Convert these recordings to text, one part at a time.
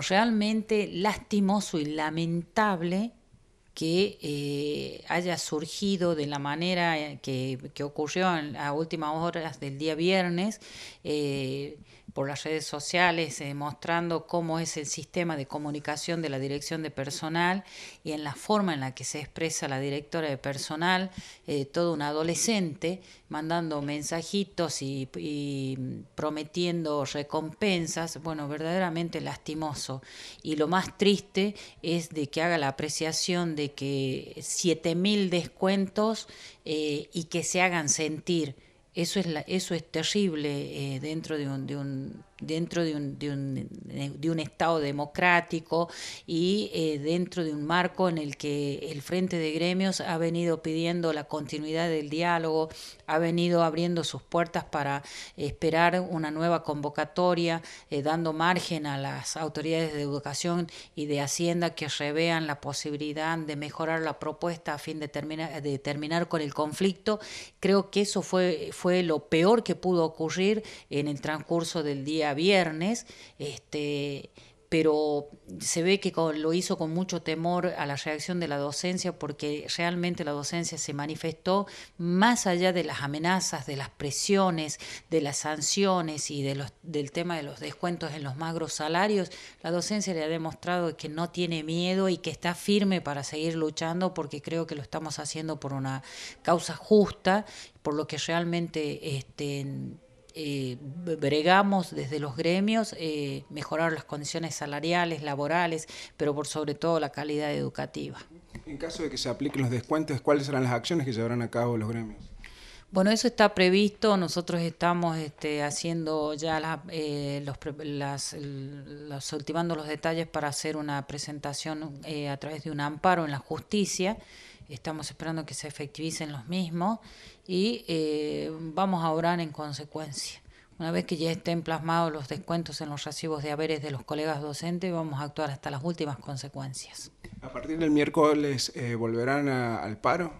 realmente lastimoso y lamentable que eh, haya surgido de la manera eh, que, ocurrió en, a últimas horas del día viernes eh, por las redes sociales, mostrando cómo es el sistema de comunicación de la dirección de personal y en la forma en la que se expresa la directora de personal, todo un adolescente, mandando mensajitos y, y prometiendo recompensas, bueno, verdaderamente lastimoso. Y lo más triste es de que haga la apreciación de de que 7.000 descuentos eh, y que se hagan sentir. Eso es, la, eso es terrible eh, dentro de un, de un dentro de un, de un, Estado democrático y eh, dentro de un marco en el que el Frente de Gremios ha venido pidiendo la continuidad del diálogo, ha venido abriendo sus puertas para esperar una nueva convocatoria, eh, dando margen a las autoridades de educación y de Hacienda que revean la posibilidad de mejorar la propuesta a fin de, de terminar con el conflicto. Creo que eso fue, fue lo peor que pudo ocurrir en el transcurso del día viernes, este, pero se ve que lo hizo con mucho temor a la reacción de la docencia porque realmente la docencia se manifestó más allá de las amenazas, de las presiones, de las sanciones y de los, del tema de los descuentos en los magros salarios. La docencia le ha demostrado que no tiene miedo y que está firme para seguir luchando porque creo que lo estamos haciendo por una causa justa, por lo que realmente... Este, eh, bregamos desde los gremios eh, mejorar las condiciones salariales, laborales, pero por sobre todo la calidad educativa. En caso de que se apliquen los descuentos, ¿cuáles serán las acciones que llevarán a cabo los gremios? Bueno, eso está previsto. Nosotros estamos este, haciendo ya la, eh, los, las, los, detalles para hacer una presentación eh, a través de un amparo en la justicia. Estamos esperando que se efectivicen los mismos y eh, vamos a orar en consecuencia. Una vez que ya estén plasmados los descuentos en los recibos de haberes de los colegas docentes, vamos a actuar hasta las últimas consecuencias. ¿A partir del miércoles volverán al paro?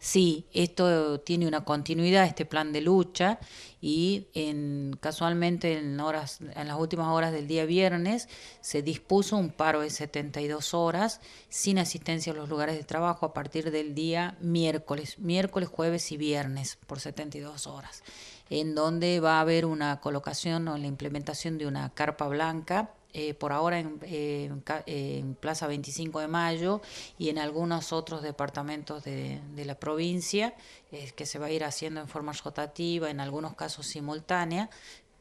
sí, esto tiene una continuidad, este plan de lucha, y en, casualmente en, horas, en las últimas horas del día viernes se dispuso un paro de 72 horas sin asistencia a los lugares de trabajo a partir del día miércoles, miércoles, jueves y viernes por 72 horas, en donde va a haber una colocación o la implementación de una carpa blanca eh, por ahora en, Plaza 25 de Mayo y en algunos otros departamentos de, la provincia, es eh, que se va a ir haciendo en forma rotativa, en algunos casos simultánea,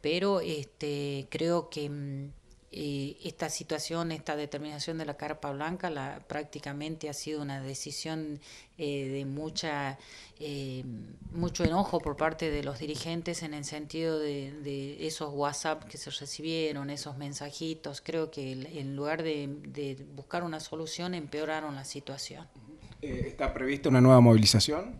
pero este, creo que mm, eh, esta situación, esta determinación de la carpa blanca, la, prácticamente ha sido una decisión eh, de mucha, eh, mucho enojo por parte de los dirigentes en el sentido de, esos WhatsApp que se recibieron, esos mensajitos. Creo que en lugar de, de buscar una solución, empeoraron la situación. ¿Está prevista una nueva movilización?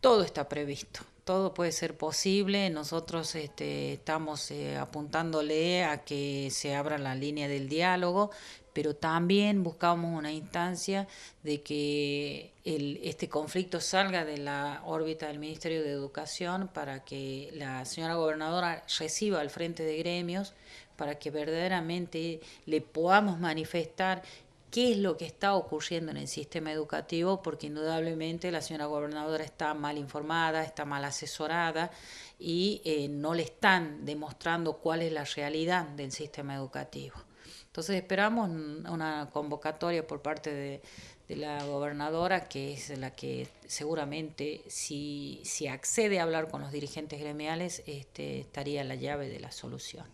Todo está previsto todo puede ser posible. Nosotros este, estamos eh, apuntándole a que se abra la línea del diálogo, pero también buscamos una instancia de que este conflicto salga de la órbita del Ministerio de Educación para que la señora gobernadora reciba al frente de gremios, para que verdaderamente le podamos manifestar qué es lo que está ocurriendo en el sistema educativo, porque indudablemente la señora gobernadora está mal informada, está mal asesorada y eh, no le están demostrando cuál es la realidad del sistema educativo. Entonces esperamos una convocatoria por parte de, la gobernadora, que es la que seguramente si, si accede a hablar con los dirigentes gremiales, este, estaría la llave de la solución.